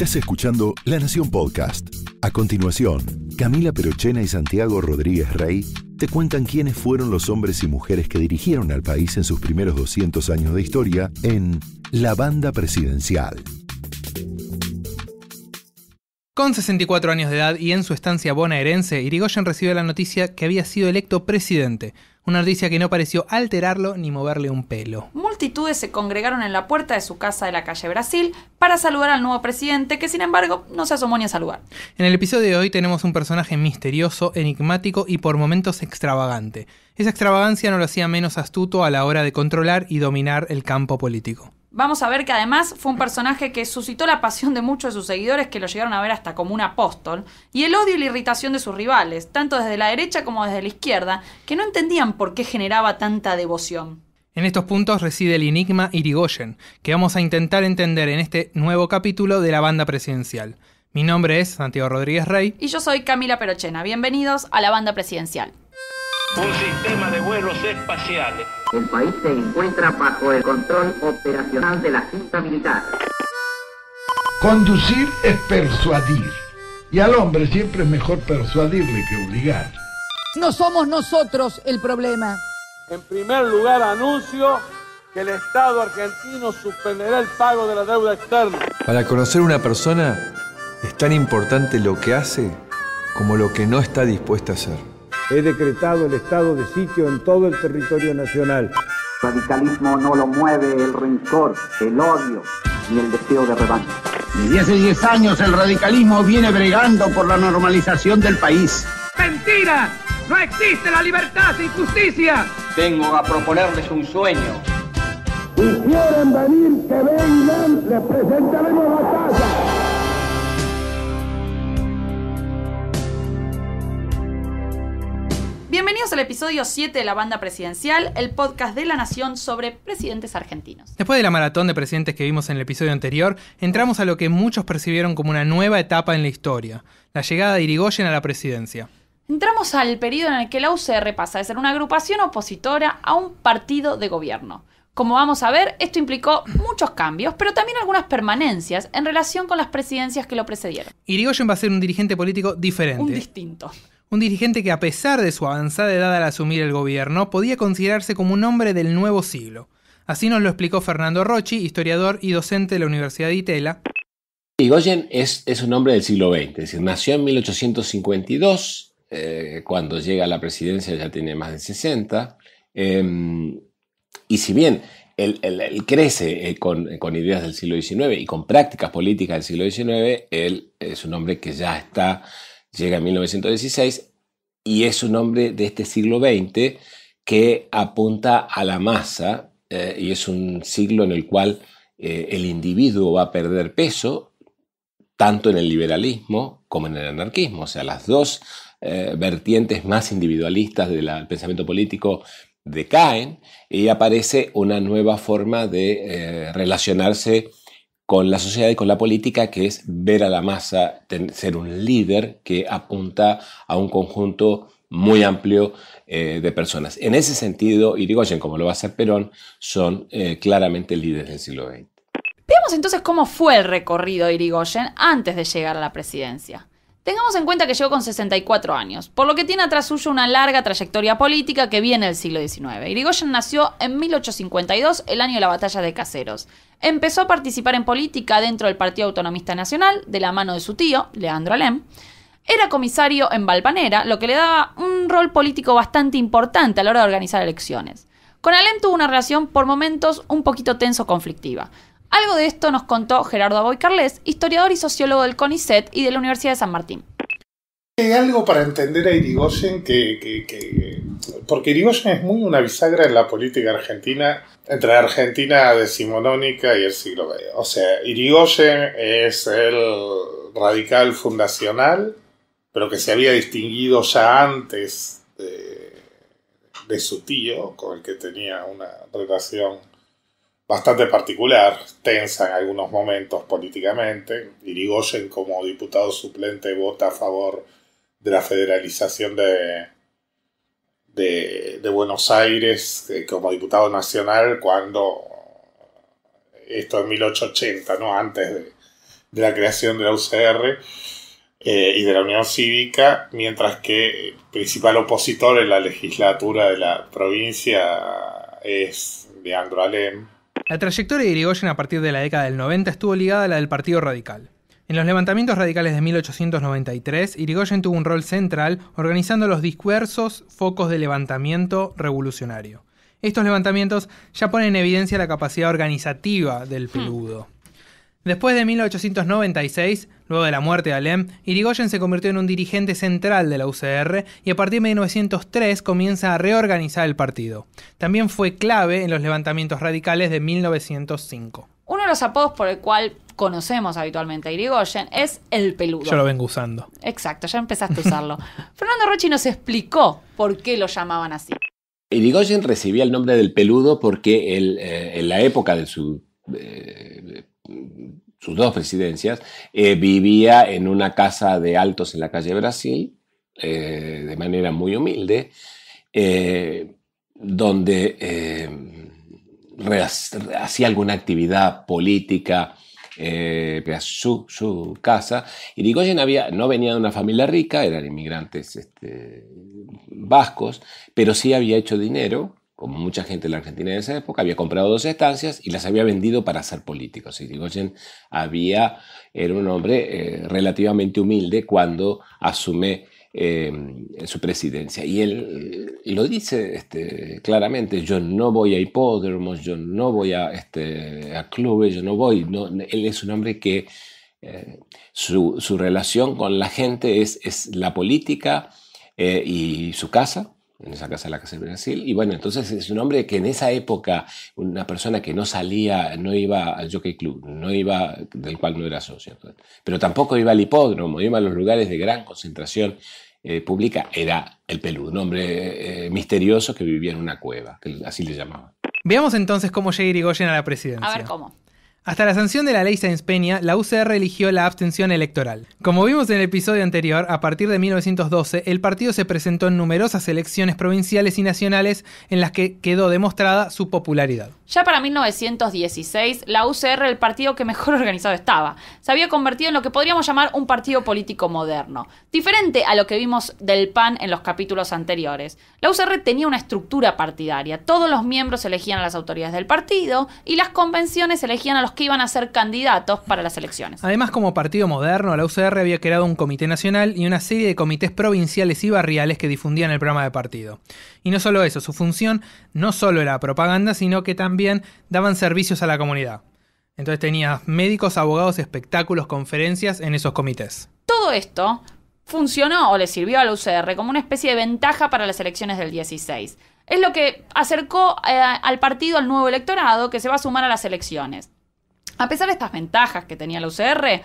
Estás escuchando La Nación Podcast. A continuación, Camila Perochena y Santiago Rodríguez Rey te cuentan quiénes fueron los hombres y mujeres que dirigieron al país en sus primeros 200 años de historia en La Banda Presidencial. Con 64 años de edad y en su estancia bonaerense, Irigoyen recibió la noticia que había sido electo presidente, una noticia que no pareció alterarlo ni moverle un pelo. Multitudes se congregaron en la puerta de su casa de la calle Brasil para saludar al nuevo presidente, que sin embargo no se asomó ni a saludar. En el episodio de hoy tenemos un personaje misterioso, enigmático y por momentos extravagante. Esa extravagancia no lo hacía menos astuto a la hora de controlar y dominar el campo político. Vamos a ver que además fue un personaje que suscitó la pasión de muchos de sus seguidores que lo llegaron a ver hasta como un apóstol, y el odio y la irritación de sus rivales, tanto desde la derecha como desde la izquierda, que no entendían por qué generaba tanta devoción. En estos puntos reside el enigma Irigoyen, que vamos a intentar entender en este nuevo capítulo de la banda presidencial. Mi nombre es Santiago Rodríguez Rey. Y yo soy Camila Perochena. Bienvenidos a la banda presidencial un sistema de vuelos espaciales. El país se encuentra bajo el control operacional de la Junta militar. Conducir es persuadir. Y al hombre siempre es mejor persuadirle que obligar. No somos nosotros el problema. En primer lugar, anuncio que el Estado argentino suspenderá el pago de la deuda externa. Para conocer una persona es tan importante lo que hace como lo que no está dispuesta a hacer. He decretado el estado de sitio en todo el territorio nacional. El radicalismo no lo mueve el rencor, el odio ni el deseo de revancha. Desde hace 10 años el radicalismo viene bregando por la normalización del país. ¡Mentira! ¡No existe la libertad sin justicia! Tengo a proponerles un sueño. Si quieren venir, que vengan, les presentaremos casa. Bienvenidos al episodio 7 de La Banda Presidencial, el podcast de la Nación sobre presidentes argentinos. Después de la maratón de presidentes que vimos en el episodio anterior, entramos a lo que muchos percibieron como una nueva etapa en la historia, la llegada de Irigoyen a la presidencia. Entramos al periodo en el que la UCR pasa de ser una agrupación opositora a un partido de gobierno. Como vamos a ver, esto implicó muchos cambios, pero también algunas permanencias en relación con las presidencias que lo precedieron. Irigoyen va a ser un dirigente político diferente. Un distinto un dirigente que a pesar de su avanzada edad al asumir el gobierno, podía considerarse como un hombre del nuevo siglo. Así nos lo explicó Fernando Rochi, historiador y docente de la Universidad de Itela. Y es, es, un hombre del siglo XX, es nació en 1852, eh, cuando llega a la presidencia ya tiene más de 60, em, y si bien él, crece eh, con, con, ideas del siglo XIX y con prácticas políticas del siglo XIX, él es un hombre que ya está llega en 1916 y es un hombre de este siglo XX que apunta a la masa eh, y es un siglo en el cual eh, el individuo va a perder peso tanto en el liberalismo como en el anarquismo, o sea, las dos eh, vertientes más individualistas del pensamiento político decaen y aparece una nueva forma de relacionarse con la sociedad y con la política, que es ver a la masa, ser un líder que apunta a un conjunto muy amplio eh, de personas. En ese sentido, Irigoyen, como lo va a hacer Perón, son eh, claramente líderes del siglo XX. Veamos entonces cómo fue el recorrido de Irigoyen antes de llegar a la presidencia. Tengamos en cuenta que llegó con 64 años, por lo que tiene atrás suyo una larga trayectoria política que viene del siglo XIX. Irigoyen nació en 1852, el año de la batalla de Caseros. Empezó a participar en política dentro del Partido Autonomista Nacional, de la mano de su tío, Leandro Alem. Era comisario en Valpanera, lo que le daba un rol político bastante importante a la hora de organizar elecciones. Con Alem tuvo una relación por momentos un poquito tenso conflictiva. Algo de esto nos contó Gerardo Aboy Carles, historiador y sociólogo del CONICET y de la Universidad de San Martín. Hay algo para entender a Irigoyen que, Porque Irigoyen es muy una bisagra en la política argentina, entre la Argentina decimonónica y el siglo XX. O sea, Irigoyen es el radical fundacional, pero que se había distinguido ya antes de su tío, con el que tenía una relación bastante particular, tensa en algunos momentos políticamente. Irigoyen como diputado suplente vota a favor de la federalización de, de, Buenos Aires eh, como diputado nacional cuando esto en 1880, ¿no? antes de, la creación de la UCR eh, y de la Unión Cívica, mientras que el principal opositor en la legislatura de la provincia es Leandro Alem, la trayectoria de Irigoyen a partir de la década del 90 estuvo ligada a la del Partido Radical. En los levantamientos radicales de 1893, Irigoyen tuvo un rol central organizando los discursos focos de levantamiento revolucionario. Estos levantamientos ya ponen en evidencia la capacidad organizativa del hmm. peludo. Después de 1896, luego de la muerte de Alem, Irigoyen se convirtió en un dirigente central de la UCR y a partir de 1903 comienza a reorganizar el partido. También fue clave en los levantamientos radicales de 1905. Uno de los apodos por el cual conocemos habitualmente a Irigoyen es el peludo. Yo lo vengo usando. Exacto, ya empezaste a usarlo. Fernando Rochi nos explicó por qué lo llamaban así. Irigoyen recibía el nombre del peludo porque él, eh, en la época de su eh, sus dos presidencias, eh, vivía en una casa de altos en la calle Brasil, eh, de manera muy humilde, eh, donde hacía alguna actividad política. a su, casa. Y Rigoyen no venía de una familia rica, eran inmigrantes este, vascos, pero sí había hecho dinero como mucha gente de la Argentina en esa época, había comprado dos estancias y las había vendido para ser político. Sirigoyen había, era un hombre eh, relativamente humilde cuando asume eh, su presidencia. Y él lo dice este, claramente, yo no voy a hipódromos, yo no voy a, este, clubes, yo no voy. él es un hombre que eh, su, relación con la gente es la política y su casa, en esa casa, la Casa de Brasil. Y bueno, entonces es un hombre que en esa época, una persona que no salía, no iba al jockey club, no iba, del cual no era socio, pero tampoco iba al hipódromo, iba a los lugares de gran concentración eh, pública, era el Pelú, un hombre eh, misterioso que vivía en una cueva, que así le llamaban. Veamos entonces cómo llega Irigoyen a la presidencia. A ver cómo. Hasta la sanción de la ley Sáenz Peña, la UCR eligió la abstención electoral. Como vimos en el episodio anterior, a partir de 1912, el partido se presentó en numerosas elecciones provinciales y nacionales en las que quedó demostrada su popularidad. Ya para 1916, la UCR el partido que mejor organizado estaba. Se había convertido en lo que podríamos llamar un partido político moderno, diferente a lo que vimos del PAN en los capítulos anteriores. La UCR tenía una estructura partidaria. Todos los miembros elegían a las autoridades del partido y las convenciones elegían a los que iban a ser candidatos para las elecciones. Además, como partido moderno, la UCR había creado un comité nacional y una serie de comités provinciales y barriales que difundían el programa de partido. Y no solo eso, su función no solo era propaganda, sino que también daban servicios a la comunidad. Entonces tenía médicos, abogados, espectáculos, conferencias en esos comités. Todo esto funcionó o le sirvió a la UCR como una especie de ventaja para las elecciones del 16. Es lo que acercó eh, al partido al nuevo electorado que se va a sumar a las elecciones. A pesar de estas ventajas que tenía la UCR,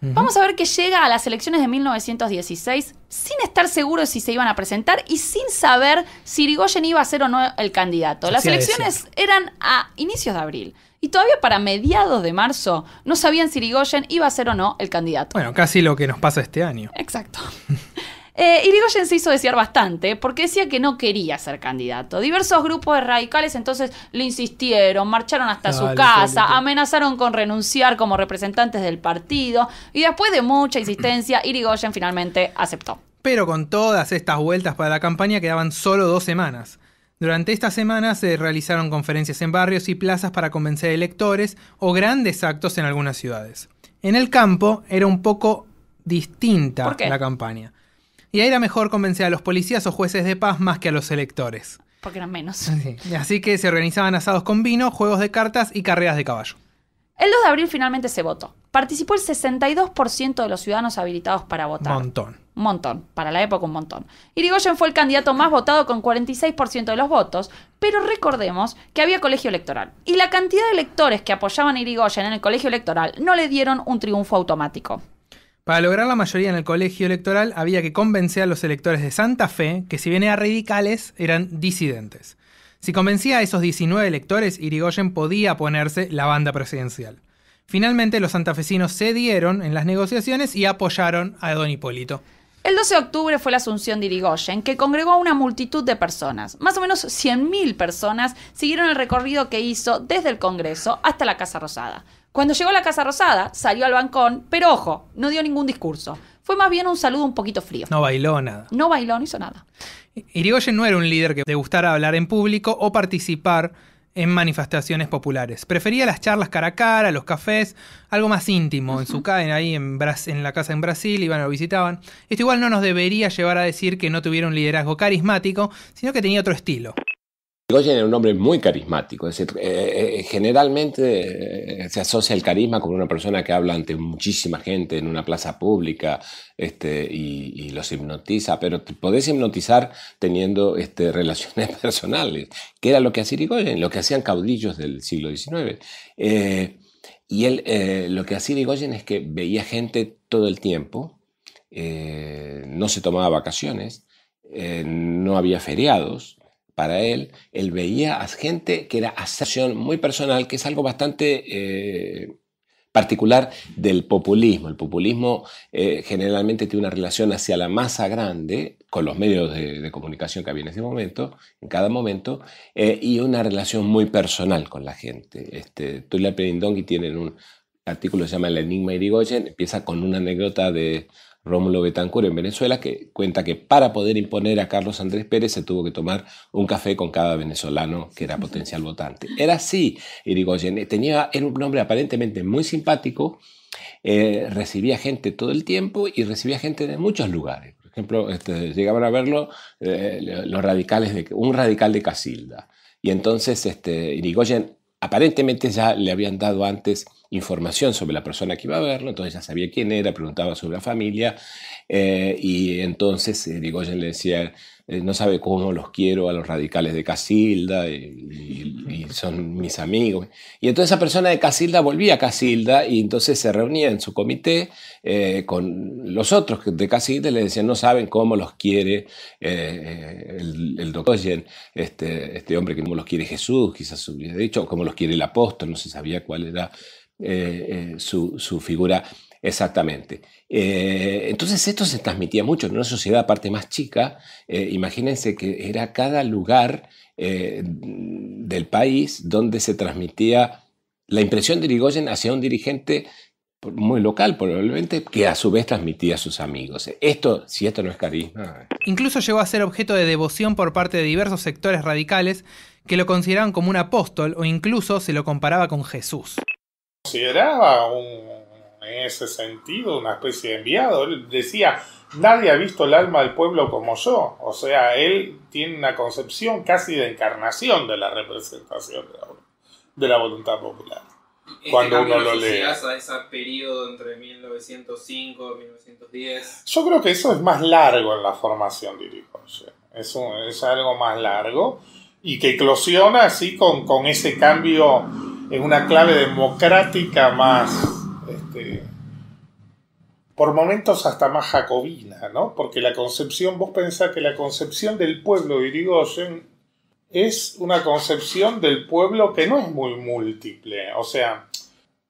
Vamos a ver que llega a las elecciones de 1916 sin estar seguro si se iban a presentar y sin saber si Rigoyen iba a ser o no el candidato. Las elecciones eran a inicios de abril. Y todavía para mediados de marzo no sabían si Rigoyen iba a ser o no el candidato. Bueno, casi lo que nos pasa este año. Exacto. Irigoyen eh, se hizo desear bastante porque decía que no quería ser candidato. Diversos grupos de radicales entonces le insistieron, marcharon hasta su casa, amenazaron con renunciar como representantes del partido y después de mucha insistencia, Irigoyen finalmente aceptó. Pero con todas estas vueltas para la campaña quedaban solo dos semanas. Durante estas semanas se realizaron conferencias en barrios y plazas para convencer electores o grandes actos en algunas ciudades. En el campo era un poco distinta la campaña y ahí era mejor convencer a los policías o jueces de paz más que a los electores. Porque eran menos. Así que se organizaban asados con vino, juegos de cartas y carreras de caballo. El 2 de abril finalmente se votó. Participó el 62% de los ciudadanos habilitados para votar. Montón. Montón. Para la época, un montón. Irigoyen fue el candidato más votado con 46% de los votos, pero recordemos que había colegio electoral. Y la cantidad de electores que apoyaban a Irigoyen en el colegio electoral no le dieron un triunfo automático. Para lograr la mayoría en el colegio electoral había que convencer a los electores de Santa Fe que si bien eran radicales, eran disidentes. Si convencía a esos 19 electores, Irigoyen podía ponerse la banda presidencial. Finalmente, los santafesinos cedieron en las negociaciones y apoyaron a don Hipólito. El 12 de octubre fue la asunción de Irigoyen, que congregó a una multitud de personas. Más o menos 100.000 personas siguieron el recorrido que hizo desde el Congreso hasta la Casa Rosada. Cuando llegó a la Casa Rosada, salió al balcón, pero ojo, no dio ningún discurso. Fue más bien un saludo un poquito frío. No bailó nada. No bailó, no hizo nada. Irigoyen no era un líder que le gustara hablar en público o participar en manifestaciones populares. Prefería las charlas cara a cara, los cafés, algo más íntimo. En su casa ahí en, en la casa en Brasil, iban lo visitaban. Esto igual no nos debería llevar a decir que no tuviera un liderazgo carismático, sino que tenía otro estilo. Goyen era un hombre muy carismático, es decir, eh, eh, eh, generalmente se asocia el carisma con una persona que habla ante muchísima gente en una plaza pública este, y, los hipnotiza, pero te podés hipnotizar teniendo este, relaciones personales, que era lo que hacía digoyen, lo que hacían caudillos del siglo XIX. y él, lo que hacía digoyen es que veía gente todo el tiempo, no se tomaba vacaciones, no había feriados, para él, él veía a gente que era asociación muy personal, que es algo bastante eh, particular del populismo. El populismo eh, generalmente tiene una relación hacia la masa grande, con los medios de, comunicación que había en ese momento, en cada momento, eh, y una relación muy personal con la gente. Este, Tula Perindongui tiene un artículo que se llama El Enigma Irigoyen, empieza con una anécdota de Rómulo Betancourt en Venezuela, que cuenta que para poder imponer a Carlos Andrés Pérez se tuvo que tomar un café con cada venezolano que era potencial votante. Era así, Irigoyen. Tenía, era un hombre aparentemente muy simpático, eh, recibía gente todo el tiempo y recibía gente de muchos lugares. Por ejemplo, este, llegaban a verlo eh, los radicales de, un radical de Casilda. Y entonces este, Irigoyen aparentemente ya le habían dado antes información sobre la persona que iba a verlo, entonces ya sabía quién era, preguntaba sobre la familia, eh, y entonces eh, le decía, eh, no sabe cómo los quiero a los radicales de Casilda, y, son mis amigos. Y entonces esa persona de Casilda volvía a Casilda, y entonces se reunía en su comité eh, con los otros de Casilda, y le decían, no saben cómo los quiere el, doctor Goyen, este, este hombre que no los quiere Jesús, quizás hubiera dicho, o cómo los quiere el apóstol, no se sabía cuál era eh, eh, su, figura exactamente. Eh, entonces esto se transmitía mucho en una sociedad aparte más chica. imagínense que era cada lugar del país donde se transmitía la impresión de Rigoyen hacia un dirigente muy local probablemente, que a su vez transmitía a sus amigos. Esto, si esto no es carisma. Incluso llegó a ser objeto de devoción por parte de diversos sectores radicales que lo consideraban como un apóstol o incluso se lo comparaba con Jesús consideraba en ese sentido una especie de enviado. Él decía, nadie ha visto el alma del pueblo como yo. O sea, él tiene una concepción casi de encarnación de la representación de la, voluntad popular. Este cuando uno lo lee. a ese periodo entre 1905 y 1910? Yo creo que eso es más largo en la formación de Irigoyen. Es, algo más largo y que eclosiona así con ese cambio es una clave democrática más, este, por momentos hasta más jacobina, ¿no? Porque la concepción, vos pensás que la concepción del pueblo de Irigoyen es una concepción del pueblo que no es muy múltiple, o sea,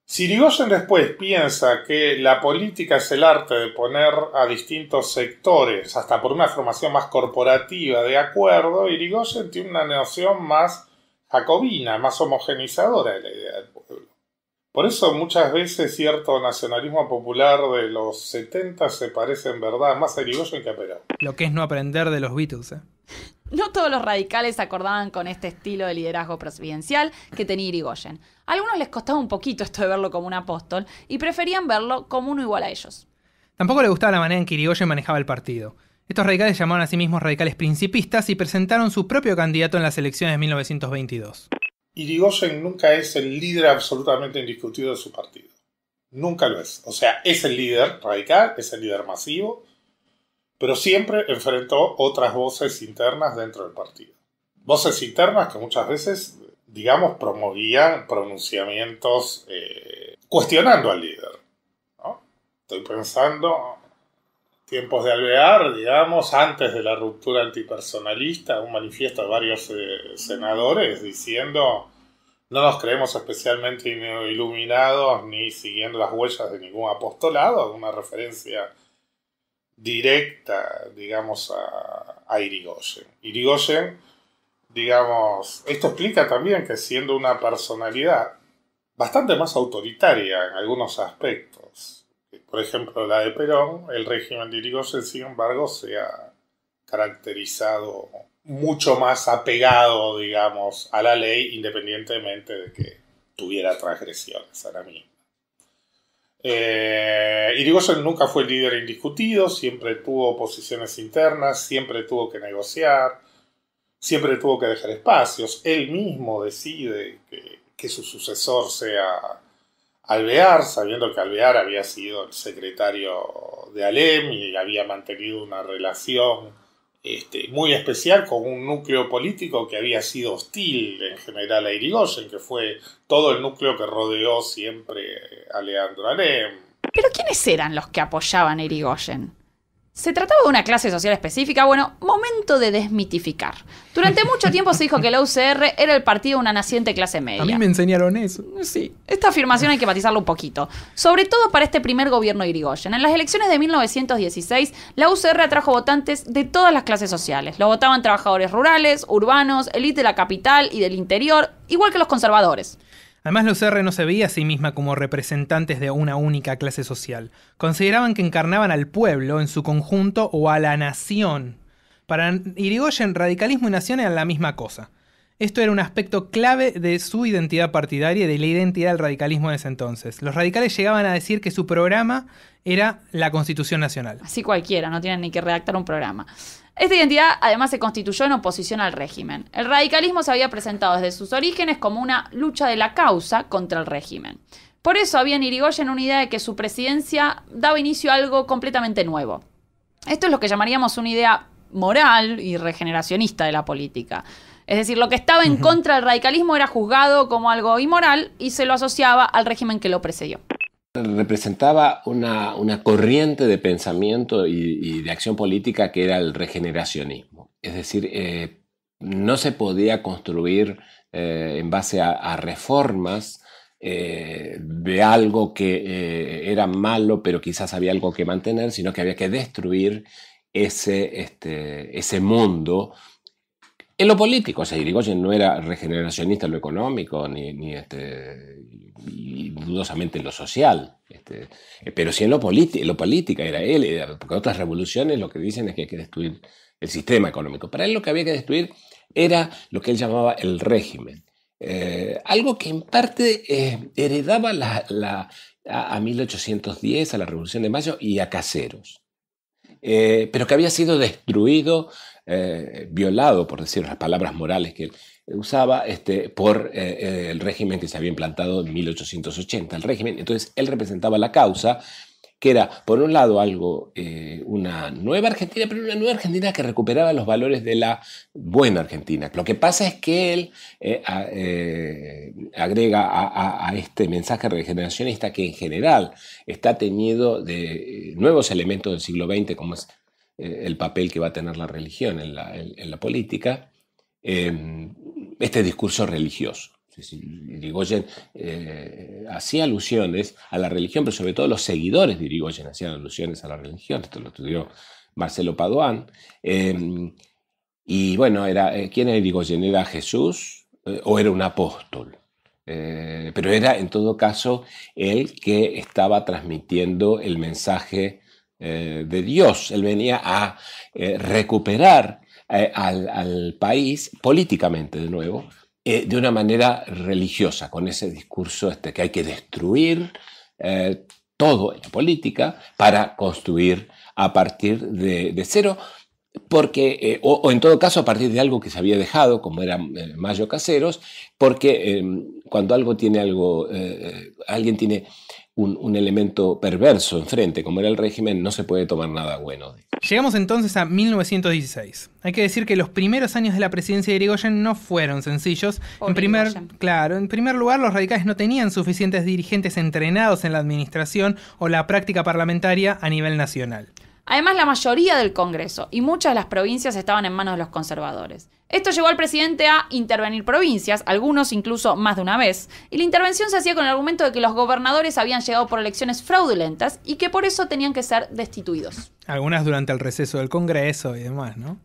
si Irigoyen después piensa que la política es el arte de poner a distintos sectores, hasta por una formación más corporativa, de acuerdo, Irigoyen tiene una noción más jacobina, más homogenizadora de la idea del pueblo. Por eso muchas veces cierto nacionalismo popular de los 70 se parece en verdad más a Irigoyen que a Perón. Lo que es no aprender de los Beatles. ¿eh? No todos los radicales acordaban con este estilo de liderazgo presidencial que tenía Irigoyen. A algunos les costaba un poquito esto de verlo como un apóstol y preferían verlo como uno igual a ellos. Tampoco le gustaba la manera en que Irigoyen manejaba el partido. Estos radicales llamaron a sí mismos radicales principistas y presentaron su propio candidato en las elecciones de 1922. Irigoyen nunca es el líder absolutamente indiscutido de su partido. Nunca lo es. O sea, es el líder radical, es el líder masivo, pero siempre enfrentó otras voces internas dentro del partido. Voces internas que muchas veces, digamos, promovían pronunciamientos eh, cuestionando al líder. Estoy pensando tiempos de Alvear, digamos, antes de la ruptura antipersonalista, un manifiesto de varios eh, senadores diciendo no nos creemos especialmente iluminados ni siguiendo las huellas de ningún apostolado, una referencia directa, digamos, a, a Irigoyen. Irigoyen, digamos, esto explica también que siendo una personalidad bastante más autoritaria en algunos aspectos, por ejemplo la de Perón, el régimen de Irigoyen, sin embargo, se ha caracterizado mucho más apegado, digamos, a la ley, independientemente de que tuviera transgresiones a la misma. Eh, Irigoyen nunca fue el líder indiscutido, siempre tuvo posiciones internas, siempre tuvo que negociar, siempre tuvo que dejar espacios. Él mismo decide que su sucesor sea Alvear, sabiendo que Alvear había sido el secretario de Alem y había mantenido una relación este, muy especial con un núcleo político que había sido hostil en general a Irigoyen, que fue todo el núcleo que rodeó siempre a Leandro Alem. ¿Pero quiénes eran los que apoyaban a Irigoyen? ¿Se trataba de una clase social específica? Bueno, momento de desmitificar. Durante mucho tiempo se dijo que la UCR era el partido de una naciente clase media. A mí me enseñaron eso. Sí. Esta afirmación hay que matizarla un poquito. Sobre todo para este primer gobierno de Irigoyen. En las elecciones de 1916, la UCR atrajo votantes de todas las clases sociales. Lo votaban trabajadores rurales, urbanos, élite de la capital y del interior, igual que los conservadores. Además, los R no se veía a sí misma como representantes de una única clase social. Consideraban que encarnaban al pueblo en su conjunto o a la nación. Para Irigoyen, radicalismo y nación eran la misma cosa. Esto era un aspecto clave de su identidad partidaria y de la identidad del radicalismo de ese entonces. Los radicales llegaban a decir que su programa era la Constitución Nacional. Así cualquiera, no tienen ni que redactar un programa. Esta identidad además se constituyó en oposición al régimen. El radicalismo se había presentado desde sus orígenes como una lucha de la causa contra el régimen. Por eso había en Irigoyen una idea de que su presidencia daba inicio a algo completamente nuevo. Esto es lo que llamaríamos una idea moral y regeneracionista de la política. Es decir, lo que estaba en contra del radicalismo era juzgado como algo inmoral y se lo asociaba al régimen que lo precedió representaba una, corriente de pensamiento y, de acción política que era el regeneracionismo. Es decir, eh, no se podía construir eh, en base a, reformas eh, de algo que era malo, pero quizás había algo que mantener, sino que había que destruir ese, este, ese mundo en lo político, o sea, Irigoyen no era regeneracionista en lo económico, ni, ni este, y dudosamente en lo social, este, eh, pero si en lo, político lo política, era él, porque porque otras revoluciones lo que dicen es que hay que destruir el sistema económico. Para él lo que había que destruir era lo que él llamaba el régimen, eh, algo que en parte eh, heredaba a 1810, a la Revolución de Mayo y a Caseros, pero que había sido destruido, violado, por decir las palabras morales que él usaba este, por eh, eh, el régimen que se había implantado en 1880, el régimen. Entonces, él representaba la causa, que era, por un lado, algo, eh, una nueva Argentina, pero una nueva Argentina que recuperaba los valores de la buena Argentina. Lo que pasa es que él agrega a, este mensaje regeneracionista que en general está teñido de nuevos elementos del siglo XX, como es el papel que va a tener la religión en la política, Em, este discurso religioso. Irigoyen eh, hacía alusiones a la religión, pero sobre todo los seguidores de Irigoyen hacían alusiones a la religión. Esto lo estudió Marcelo Paduán. Em, y bueno, era, eh, ¿quién era Irigoyen? ¿Era Jesús eh, o era un apóstol? pero era en todo caso el que estaba transmitiendo el mensaje de Dios. Él venía a recuperar eh, al, país, políticamente de nuevo, eh, de una manera religiosa, con ese discurso este, que hay que destruir eh, todo en la política para construir a partir de, cero, porque, o, en todo caso a partir de algo que se había dejado, como era Mayo Caseros, porque em, cuando algo tiene algo, alguien tiene un, elemento perverso enfrente, como era el régimen, no se puede tomar nada bueno. Llegamos entonces a 1916. Hay que decir que los primeros años de la presidencia de Irigoyen no fueron sencillos. en primer, claro, en primer lugar, los radicales no tenían suficientes dirigentes entrenados en la administración o la práctica parlamentaria a nivel nacional. Además, la mayoría del Congreso y muchas de las provincias estaban en manos de los conservadores. Esto llevó al presidente a intervenir provincias, algunos incluso más de una vez, y la intervención se hacía con el argumento de que los gobernadores habían llegado por elecciones fraudulentas y que por eso tenían que ser destituidos. Algunas durante el receso del Congreso y demás, ¿no?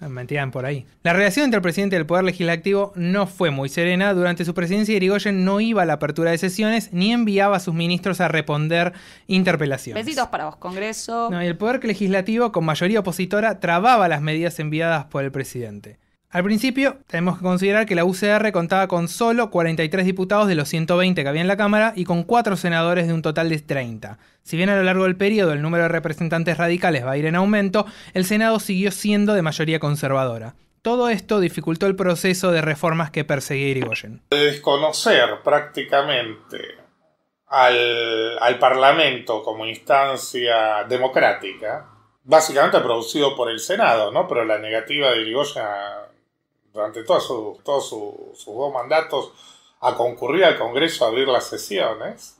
Ah, Mentían por ahí. La relación entre el presidente y el Poder Legislativo no fue muy serena. Durante su presidencia, Irigoyen no iba a la apertura de sesiones ni enviaba a sus ministros a responder interpelaciones. Besitos para vos, Congreso. y el Poder Legislativo, con mayoría opositora, trababa las medidas enviadas por el presidente. Al principio, tenemos que considerar que la UCR contaba con solo 43 diputados de los 120 que había en la Cámara y con 4 senadores de un total de 30. Si bien a lo largo del periodo el número de representantes radicales va a ir en aumento, el Senado siguió siendo de mayoría conservadora. Todo esto dificultó el proceso de reformas que perseguía Irigoyen. Desconocer prácticamente al, Parlamento como instancia democrática, básicamente producido por el Senado, ¿no? pero la negativa de Irigoyen durante todos sus dos mandatos a concurrir al Congreso a abrir las sesiones,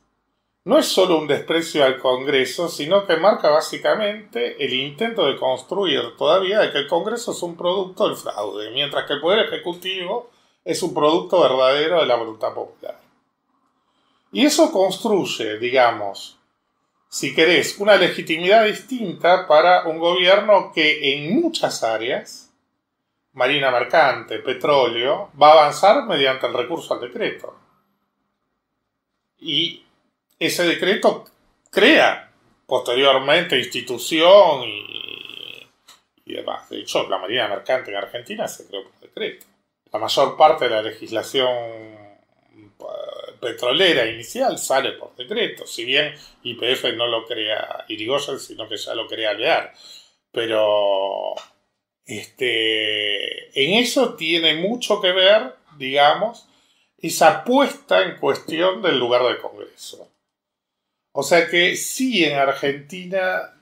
no es solo un desprecio al Congreso, sino que marca básicamente el intento de construir todavía de que el Congreso es un producto del fraude, mientras que el Poder Ejecutivo es un producto verdadero de la voluntad popular. Y eso construye, digamos, si querés, una legitimidad distinta para un gobierno que en muchas áreas marina mercante, petróleo, va a avanzar mediante el recurso al decreto. Y ese decreto crea posteriormente institución y, demás. De hecho, la marina mercante en Argentina se creó por decreto. La mayor parte de la legislación eh, petrolera inicial sale por decreto, si bien IPF no lo crea Irigoyen, sino que ya lo crea Lear. Pero este, en eso tiene mucho que ver, digamos, esa puesta en cuestión del lugar del Congreso. O sea que sí en Argentina,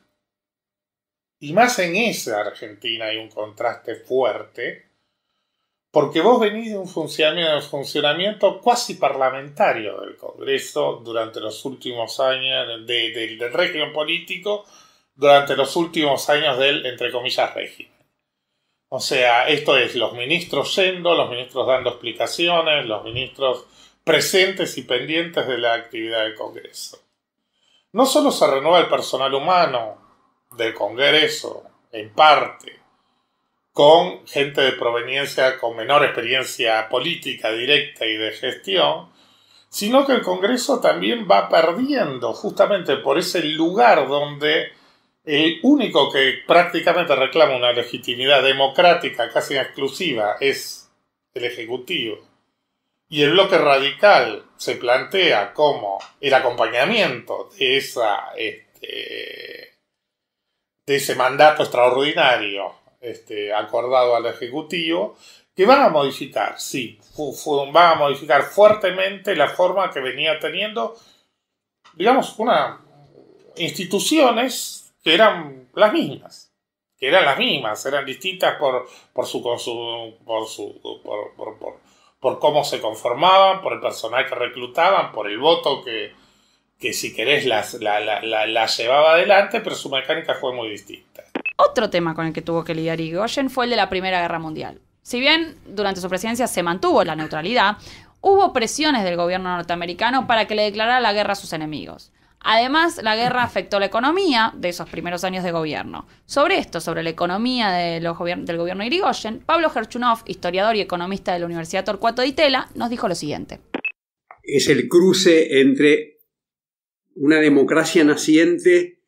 y más en esa Argentina hay un contraste fuerte, porque vos venís de un funcionamiento, funcionamiento parlamentario del Congreso durante los últimos años, del régimen político, durante los últimos años del, entre comillas, régimen. O sea, esto es los ministros yendo, los ministros dando explicaciones, los ministros presentes y pendientes de la actividad del Congreso. No solo se renueva el personal humano del Congreso, en parte, con gente de proveniencia con menor experiencia política directa y de gestión, sino que el Congreso también va perdiendo justamente por ese lugar donde el único que prácticamente reclama una legitimidad democrática casi exclusiva es el Ejecutivo. Y el bloque radical se plantea como el acompañamiento de, esa, este, de ese mandato extraordinario este, acordado al Ejecutivo, que van a modificar, sí, van a modificar fuertemente la forma que venía teniendo, digamos, una instituciones que eran las mismas, que eran las mismas, eran distintas por, por, su, por, por, por, cómo se conformaban, por el personal que reclutaban, por el voto que, que si querés las, llevaba adelante, pero su mecánica fue muy distinta. Otro tema con el que tuvo que lidiar Igoyen fue el de la Primera Guerra Mundial. Si bien durante su presidencia se mantuvo la neutralidad, hubo presiones del gobierno norteamericano para que le declarara la guerra a sus enemigos. Además, la guerra afectó la economía de esos primeros años de gobierno. Sobre esto, sobre la economía del gobierno de Irigoyen, Pablo Gerchunov, historiador y economista de la Universidad Torcuato de Itela, nos dijo lo siguiente. Es el cruce entre una democracia naciente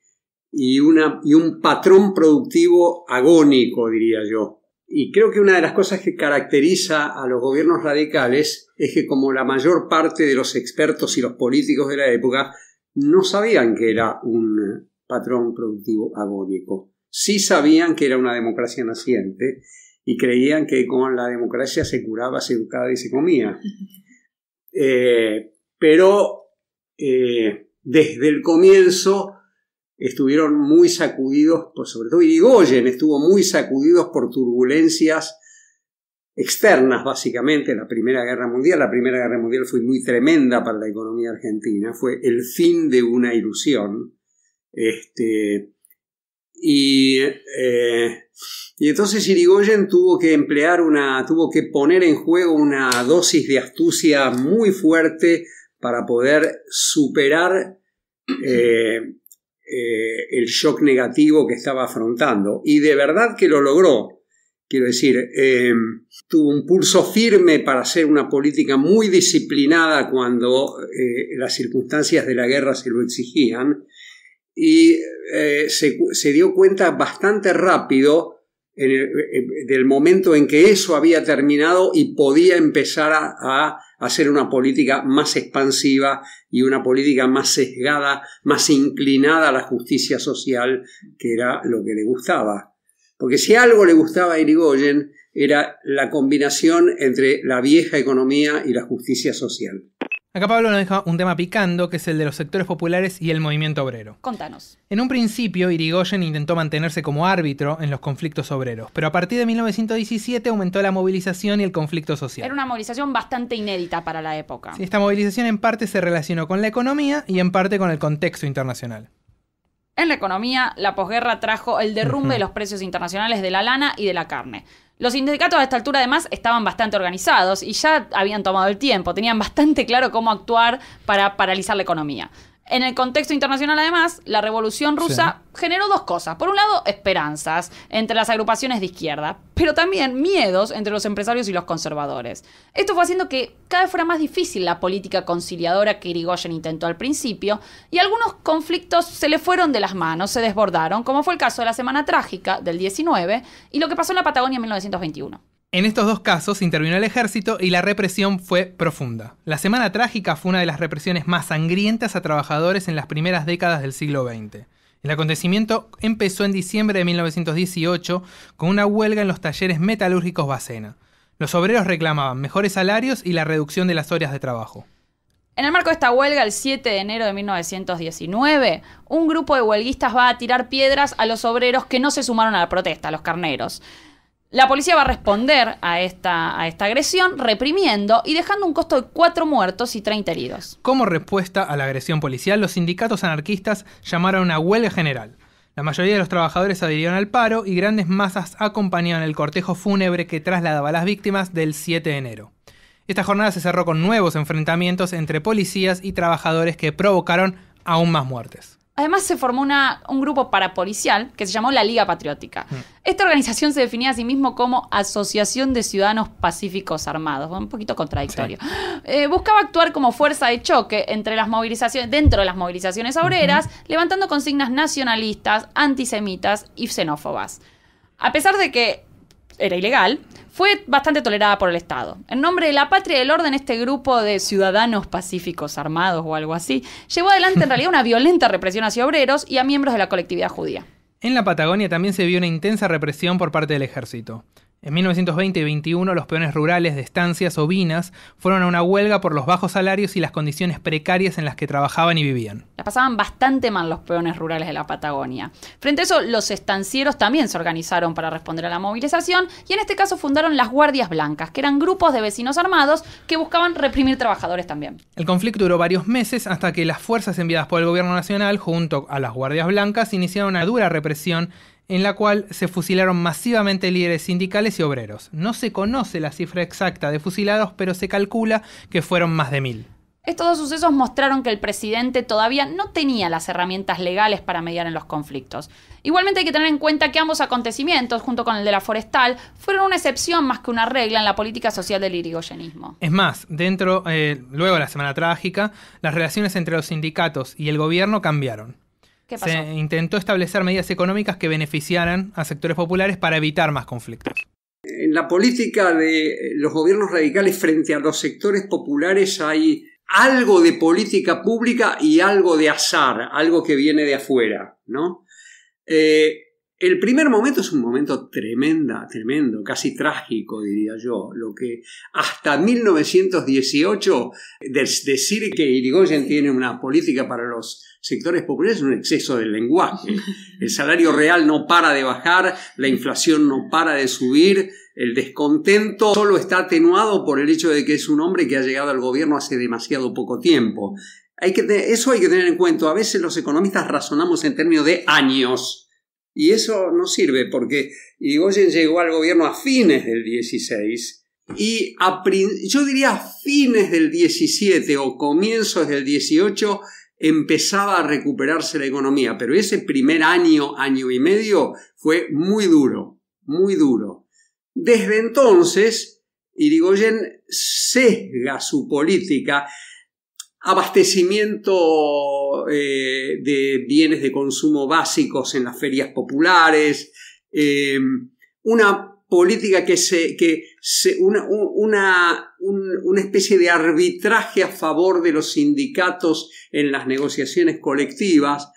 y un patrón productivo agónico, diría yo. Y creo que una de las cosas que caracteriza a los gobiernos radicales es que como la mayor parte de los expertos y los políticos de la época no sabían que era un eh, patrón productivo agónico. Sí sabían que era una democracia naciente y creían que con la democracia se curaba, se educaba y se comía. Eh, pero eh, desde el comienzo estuvieron muy sacudidos, por, pues, sobre todo Irigoyen estuvo muy sacudidos por turbulencias externas, básicamente, la Primera Guerra Mundial. La Primera Guerra Mundial fue muy tremenda para la economía argentina, fue el fin de una ilusión. Este, y, eh, entonces Irigoyen tuvo que emplear una, tuvo que poner en juego una dosis de astucia muy fuerte para poder superar eh, eh, el shock negativo que estaba afrontando. Y de verdad que lo logró. Quiero decir, eh, tuvo un pulso firme para hacer una política muy disciplinada cuando eh, las circunstancias de la guerra se lo exigían y eh, se, dio cuenta bastante rápido del momento en que eso había terminado y podía empezar a hacer una política más expansiva y una política más sesgada, más inclinada a la justicia social, que era lo que le gustaba. Porque si algo le gustaba a Irigoyen era la combinación entre la vieja economía y la justicia social. Acá Pablo nos deja un tema picando, que es el de los sectores populares y el movimiento obrero. Contanos. En un principio, Irigoyen intentó mantenerse como árbitro en los conflictos obreros, pero a partir de 1917 aumentó la movilización y el conflicto social. Era una movilización bastante inédita para la época. esta movilización en parte se relacionó con la economía y en parte con el contexto internacional. En la economía, la posguerra trajo el derrumbe de los precios internacionales de la lana y de la carne. Los sindicatos a esta altura además estaban bastante organizados y ya habían tomado el tiempo, tenían bastante claro cómo actuar para paralizar la economía. En el contexto internacional, además, la Revolución Rusa generó dos cosas. Por un lado, esperanzas entre las agrupaciones de izquierda, pero también miedos entre los empresarios y los conservadores. Esto fue haciendo que cada vez fuera más difícil la política conciliadora que Irigoyen intentó al principio, y algunos conflictos se le fueron de las manos, se desbordaron, como fue el caso de la Semana Trágica del 19 y lo que pasó en la Patagonia en 1921. En estos dos casos intervino el ejército y la represión fue profunda. La Semana Trágica fue una de las represiones más sangrientas a trabajadores en las primeras décadas del siglo XX. El acontecimiento empezó en diciembre de 1918 con una huelga en los talleres metalúrgicos Bacena. Los obreros reclamaban mejores salarios y la reducción de las horas de trabajo. En el marco de esta huelga, el 7 de enero de 1919, un grupo de huelguistas va a tirar piedras a los obreros que no se sumaron a la protesta, a los carneros. La policía va a responder a esta, agresión reprimiendo y dejando un costo de cuatro muertos y 30 heridos. Como respuesta a la agresión policial, los sindicatos anarquistas llamaron a una huelga general. La mayoría de los trabajadores adhirieron al paro y grandes masas acompañaban el cortejo fúnebre que trasladaba a las víctimas del 7 de enero. Esta jornada se cerró con nuevos enfrentamientos entre policías y trabajadores que provocaron aún más muertes. Además se formó una, un grupo parapolicial que se llamó la Liga Patriótica. Mm. Esta organización se definía a sí mismo como Asociación de Ciudadanos Pacíficos Armados, un poquito contradictorio. Eh, buscaba actuar como fuerza de choque entre las movilizaciones, dentro de las movilizaciones obreras, levantando consignas nacionalistas, antisemitas y xenófobas. A pesar de que era ilegal, fue bastante tolerada por el Estado. En nombre de la patria y del orden, este grupo de ciudadanos pacíficos armados o algo así, llevó adelante en realidad una violenta represión hacia obreros y a miembros de la colectividad judía. En la Patagonia también se vio una intensa represión por parte del ejército. En 1920 y 21 los peones rurales de estancias ovinas fueron a una huelga por los bajos salarios y las condiciones precarias en las que trabajaban y vivían. La pasaban bastante mal los peones rurales de la Patagonia. Frente a eso, los estancieros también se organizaron para responder a la movilización y en este caso fundaron las Guardias Blancas, que eran grupos de vecinos armados que buscaban reprimir trabajadores también. El conflicto duró varios meses hasta que las fuerzas enviadas por el gobierno nacional junto a las Guardias Blancas iniciaron una dura represión en la cual se fusilaron masivamente líderes sindicales y obreros. No se conoce la cifra exacta de fusilados, pero se calcula que fueron más de mil. Estos dos sucesos mostraron que el presidente todavía no tenía las herramientas legales para mediar en los conflictos. Igualmente hay que tener en cuenta que ambos acontecimientos, junto con el de la forestal, fueron una excepción más que una regla en la política social del irigoyenismo. Es más, dentro, eh, luego de la semana trágica, las relaciones entre los sindicatos y el gobierno cambiaron. Se intentó establecer medidas económicas que beneficiaran a sectores populares para evitar más conflictos. En la política de los gobiernos radicales frente a los sectores populares hay algo de política pública y algo de azar, algo que viene de afuera, ¿no? Eh, el primer momento es un momento tremenda, tremendo, casi trágico, diría yo. Lo que hasta 1918, decir que Irigoyen tiene una política para los sectores populares es un exceso del lenguaje. El salario real no para de bajar, la inflación no para de subir, el descontento solo está atenuado por el hecho de que es un hombre que ha llegado al gobierno hace demasiado poco tiempo. Hay que, eso hay que tener en cuenta. A veces los economistas razonamos en términos de años y eso no sirve porque Irigoyen llegó al gobierno a fines del 16 y yo diría a fines del 17 o comienzos del 18 empezaba a recuperarse la economía, pero ese primer año, año y medio fue muy duro, muy duro. Desde entonces, Irigoyen sesga su política abastecimiento eh, de bienes de consumo básicos en las ferias populares, eh, una política que se, que se una, una, una, especie de arbitraje a favor de los sindicatos en las negociaciones colectivas,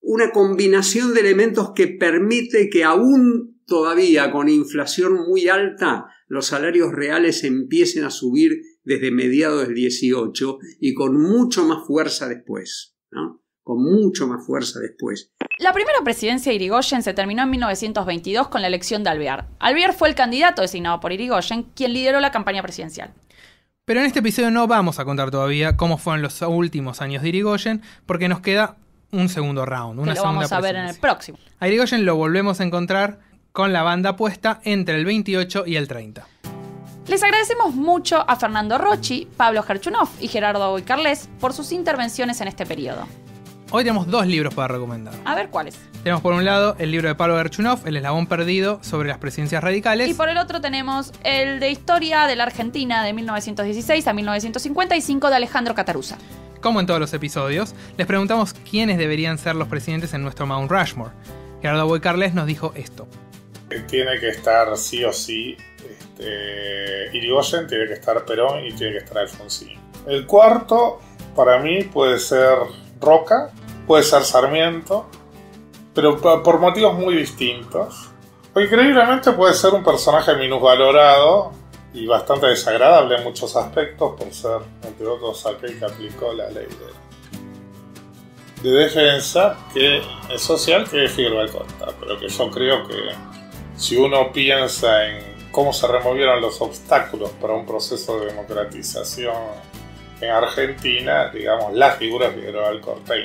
una combinación de elementos que permite que aún todavía con inflación muy alta los salarios reales empiecen a subir desde mediados del 18 y con mucho más fuerza después, ¿no? Con mucho más fuerza después. La primera presidencia de Irigoyen se terminó en 1922 con la elección de Alvear. Alvear fue el candidato designado por Irigoyen, quien lideró la campaña presidencial. Pero en este episodio no vamos a contar todavía cómo fueron los últimos años de Irigoyen, porque nos queda un segundo round, una vamos a ver en el próximo. A Irigoyen lo volvemos a encontrar con la banda puesta entre el 28 y el 30. Les agradecemos mucho a Fernando Rochi, Pablo Gerchunov y Gerardo Boicarles por sus intervenciones en este periodo. Hoy tenemos dos libros para recomendar. A ver cuáles. Tenemos por un lado el libro de Pablo Gerchunov, El eslabón perdido sobre las presidencias radicales. Y por el otro tenemos el de Historia de la Argentina de 1916 a 1955 de Alejandro Catarusa Como en todos los episodios, les preguntamos quiénes deberían ser los presidentes en nuestro Mount Rushmore. Gerardo Boycarles nos dijo esto. Tiene que estar sí o sí eh, Irigoyen, tiene que estar Perón y tiene que estar Alfonsín. El cuarto, para mí, puede ser Roca, puede ser Sarmiento, pero por motivos muy distintos. Increíblemente puede ser un personaje minusvalorado y bastante desagradable en muchos aspectos por ser, entre otros, aquel que aplicó la ley de, defensa que es social que es Figueroa Costa, pero que yo creo que si uno piensa en cómo se removieron los obstáculos para un proceso de democratización en Argentina, digamos, la figura de Figueroa y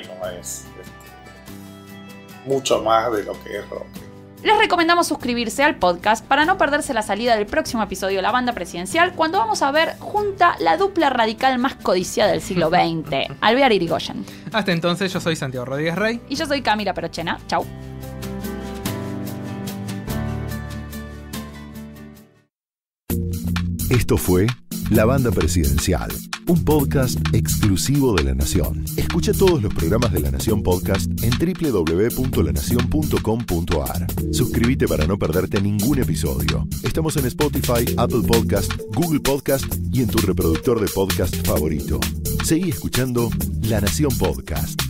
no es este, mucho más de lo que es Roque. Les recomendamos suscribirse al podcast para no perderse la salida del próximo episodio de La Banda Presidencial, cuando vamos a ver junta la dupla radical más codiciada del siglo XX, Alvear Irigoyen. Hasta entonces, yo soy Santiago Rodríguez Rey. Y yo soy Camila Perochena. Chau. Esto fue La Banda Presidencial, un podcast exclusivo de La Nación. Escucha todos los programas de La Nación Podcast en www.lanacion.com.ar. Suscríbete para no perderte ningún episodio. Estamos en Spotify, Apple Podcast, Google Podcast y en tu reproductor de podcast favorito. Seguí escuchando La Nación Podcast.